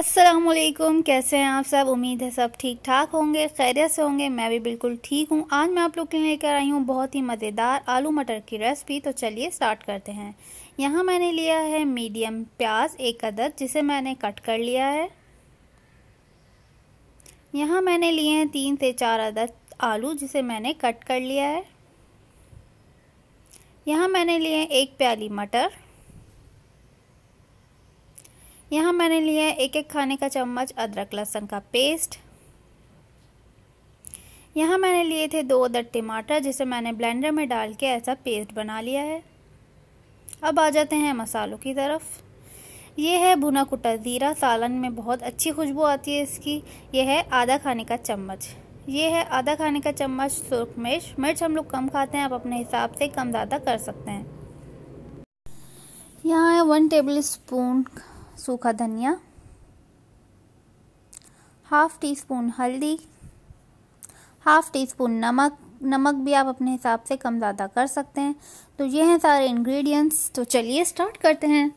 असलम कैसे हैं आप सब उम्मीद है सब ठीक ठाक होंगे खैरियत से होंगे मैं भी बिल्कुल ठीक हूँ आज मैं आप लोग के लिए लेकर आई हूँ बहुत ही मज़ेदार आलू मटर की रेसिपी तो चलिए स्टार्ट करते हैं यहाँ मैंने लिया है मीडियम प्याज एक अदद जिसे मैंने कट कर लिया है यहाँ मैंने लिए हैं तीन से चार अदद आलू जिसे मैंने कट कर लिया है यहाँ मैंने लिए हैं एक प्याली मटर यहाँ मैंने लिया है एक एक खाने का चम्मच अदरक लहसुन का पेस्ट यहाँ मैंने लिए थे दो अदर टमाटर जिसे मैंने ब्लेंडर में डाल के ऐसा पेस्ट बना लिया है अब आ जाते हैं मसालों की तरफ ये है भुना कुटा ज़ीरा सालन में बहुत अच्छी खुशबू आती है इसकी यह है आधा खाने का चम्मच ये है आधा खाने का चम्मच सुरख मिर्च मिर्च हम लोग कम खाते हैं आप अपने हिसाब से कम ज़्यादा कर सकते हैं यहाँ है वन टेबल स्पून सूखा धनिया हाफ टी स्पून हल्दी हाफ टी स्पून नमक नमक भी आप अपने हिसाब से कम ज़्यादा कर सकते हैं तो ये हैं सारे इंग्रेडिएंट्स तो चलिए स्टार्ट करते हैं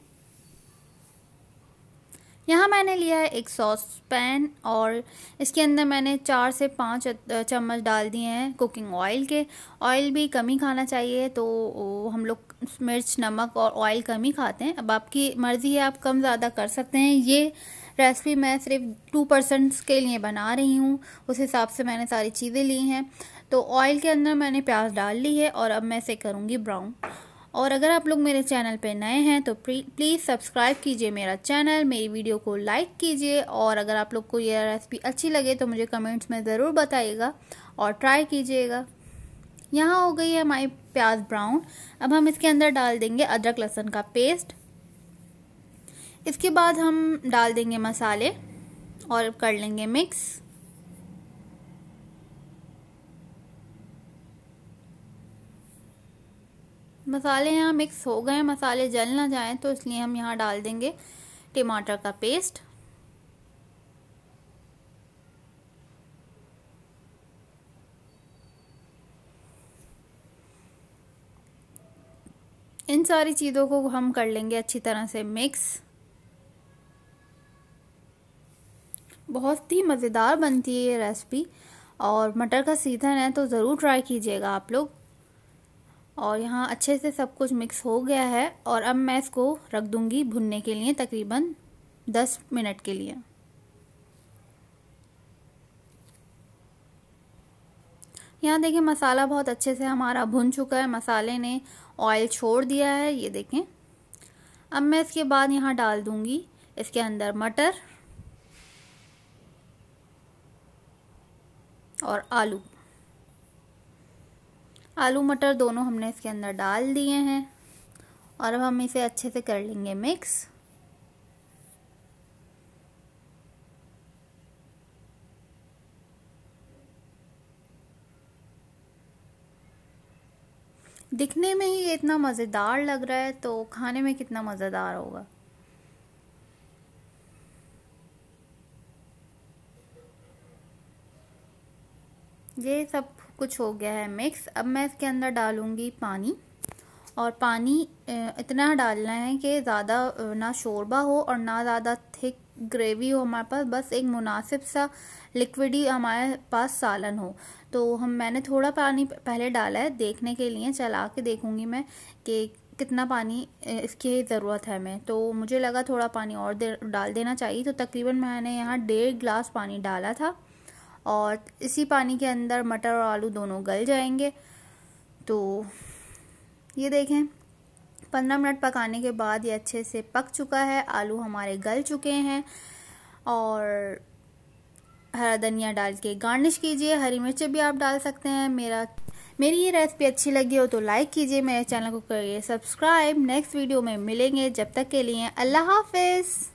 यहाँ मैंने लिया है एक सॉस पैन और इसके अंदर मैंने चार से पाँच चम्मच डाल दिए हैं कुकिंग ऑयल के ऑयल भी कम ही खाना चाहिए तो हम लोग मिर्च नमक और ऑयल कम ही खाते हैं अब आपकी मर्ज़ी है आप कम ज़्यादा कर सकते हैं ये रेसिपी मैं सिर्फ टू परसेंट्स के लिए बना रही हूँ उस हिसाब से मैंने सारी चीज़ें ली हैं तो ऑयल के अंदर मैंने प्याज डाल ली है और अब मैं इसे करूँगी ब्राउन और अगर आप लोग मेरे चैनल पर नए हैं तो प्लीज़ सब्सक्राइब कीजिए मेरा चैनल मेरी वीडियो को लाइक कीजिए और अगर आप लोग को यह रेसिपी अच्छी लगे तो मुझे कमेंट्स में ज़रूर बताइएगा और ट्राई कीजिएगा यहाँ हो गई है हमारी प्याज ब्राउन अब हम इसके अंदर डाल देंगे अदरक लहसुन का पेस्ट इसके बाद हम डाल देंगे मसाले और कर लेंगे मिक्स मसाले यहाँ मिक्स हो गए मसाले जल ना जाएं तो इसलिए हम यहाँ डाल देंगे टमाटर का पेस्ट इन सारी चीज़ों को हम कर लेंगे अच्छी तरह से मिक्स बहुत ही मज़ेदार बनती है ये रेसिपी और मटर का सीज़न है तो ज़रूर ट्राई कीजिएगा आप लोग और यहाँ अच्छे से सब कुछ मिक्स हो गया है और अब मैं इसको रख दूँगी भुनने के लिए तकरीबन दस मिनट के लिए यहाँ देखें मसाला बहुत अच्छे से हमारा भुन चुका है मसाले ने ऑयल छोड़ दिया है ये देखें अब मैं इसके बाद यहाँ डाल दूँगी इसके अंदर मटर और आलू आलू मटर दोनों हमने इसके अंदर डाल दिए हैं और अब हम इसे अच्छे से कर लेंगे मिक्स दिखने में ही इतना मज़ेदार लग रहा है तो खाने में कितना मज़ेदार होगा ये सब कुछ हो गया है मिक्स अब मैं इसके अंदर डालूँगी पानी और पानी इतना डालना है कि ज़्यादा ना शोरबा हो और ना ज़्यादा थिक ग्रेवी हो हमारे पास बस एक मुनासिब सा लिक्विड ही हमारे पास सालन हो तो हम मैंने थोड़ा पानी पहले डाला है देखने के लिए चला के देखूँगी मैं कि कितना पानी इसकी ज़रूरत है मैं तो मुझे लगा थोड़ा पानी और दे, डाल देना चाहिए तो तकरीबन मैंने यहाँ डेढ़ गिलास पानी डाला था और इसी पानी के अंदर मटर और आलू दोनों गल जाएंगे तो ये देखें पंद्रह मिनट पकाने के बाद ये अच्छे से पक चुका है आलू हमारे गल चुके हैं और हरा धनिया डाल के गार्निश कीजिए हरी मिर्चें भी आप डाल सकते हैं मेरा मेरी ये रेसिपी अच्छी लगी हो तो लाइक कीजिए मेरे चैनल को करिए सब्सक्राइब नेक्स्ट वीडियो में मिलेंगे जब तक के लिए अल्लाह हाफिज़